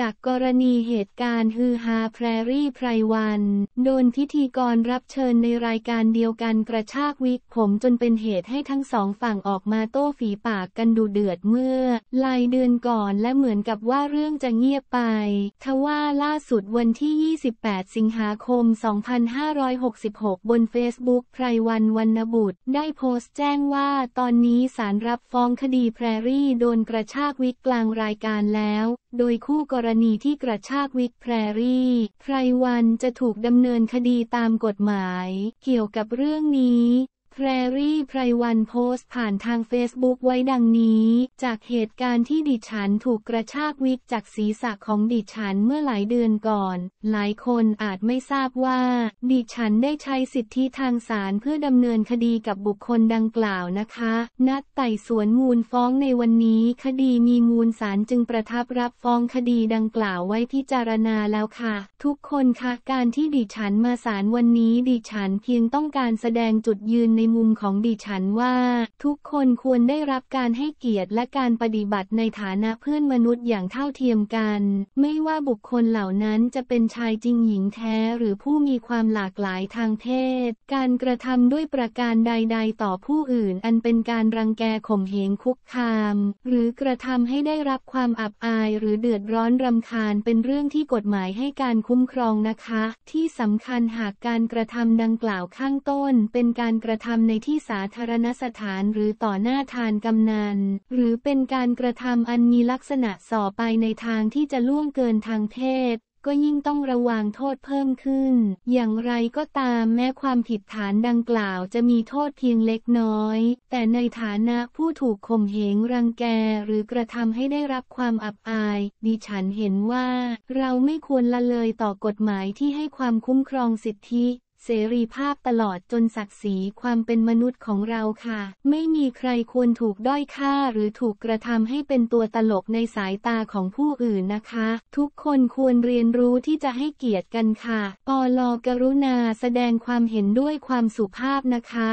จากกรณีเหตุการณ์ฮือฮาแพรรี่ไพรวัน โดนพิธีกรรับเชิญในรายการเดียวกันกระชากวิก ผมจนเป็นเหตุให้ทั้งสองฝั่งออกมาโต้ฝีปากกันดูเดือดเมื่อ ลายเดือนก่อนและเหมือนกับว่าเรื่องจะเงียบไป ทว่าล่าสุดวันที่ 28 สิงหาคม 2566 บนเฟซบุ๊กไพรวันวรรณบุตร ได้โพสต์แจ้งว่าตอนนี้ศาลรับฟ้องคดีแพรรี่โดนกระชากวิกกลางรายการแล้ว โดยคู่กรรณีที่กระชากวิกแพรรี่ไพรวันจะถูกดำเนินคดีตามกฎหมายเกี่ยวกับเรื่องนี้แพรรี่ไพรวันโพสต์ผ่านทางเฟซบุ๊กไว้ดังนี้ จากเหตุการณ์ที่ดิฉันถูกกระชากวิกจากศีรษะของดิฉันเมื่อหลายเดือนก่อน หลายคนอาจไม่ทราบว่า ดิฉันได้ใช้สิทธิทางศาลเพื่อดำเนินคดีกับบุคคลดังกล่าวนะคะ นัดไต่สวนมูลฟ้องในวันนี้คดีมีมูลศาลจึงประทับรับฟ้องคดีดังกล่าวไว้พิจารณาแล้วค่ะ ทุกคนคะการที่ดิฉันมาศาลวันนี้ ดิฉันเพียงต้องการแสดงจุดยืนในในมุมของดิฉันว่า ทุกคนควรได้รับการให้เกียรติและการปฏิบัติในฐานะเพื่อนมนุษย์อย่างเท่าเทียมกัน ไม่ว่าบุคคลเหล่านั้นจะเป็นชายจริงหญิงแท้หรือผู้มีความหลากหลายทางเพศการกระทำด้วยประการใด ๆ ต่อผู้อื่น อันเป็นการรังแกข่มเหงคุกคาม หรือกระทำให้ได้รับความอับอายหรือเดือดร้อนรำคาญเป็นเรื่องที่กฎหมายให้การคุ้มครองนะคะ ที่สำคัญหากการกระทำดังกล่าวข้างต้นเป็นการกระทำำในที่สาธารณสถานหรือต่อหน้าทานกำนันหรือเป็นการกระทำอันมีลักษณะส่อไปในทางที่จะล่วงเกินทางเพศก็ยิ่งต้องระวังโทษเพิ่มขึ้น อย่างไรก็ตามแม้ความผิดฐานดังกล่าวจะมีโทษเพียงเล็กน้อย แต่ในฐานะผู้ถูกข่มเหงรังแกหรือกระทำให้ได้รับความอับอายดิฉันเห็นว่า เราไม่ควรละเลยต่อกฎหมายที่ให้ความคุ้มครองสิทธิเสรีภาพตลอดจนศักดิ์ศรีความเป็นมนุษย์ของเราค่ะ ไม่มีใครควรถูกด้อยค่าหรือถูกกระทำให้เป็นตัวตลกในสายตาของผู้อื่นนะคะ ทุกคนควรเรียนรู้ที่จะให้เกียรติกันค่ะปอลกรุณาแสดงความเห็นด้วยความสุภาพนะคะ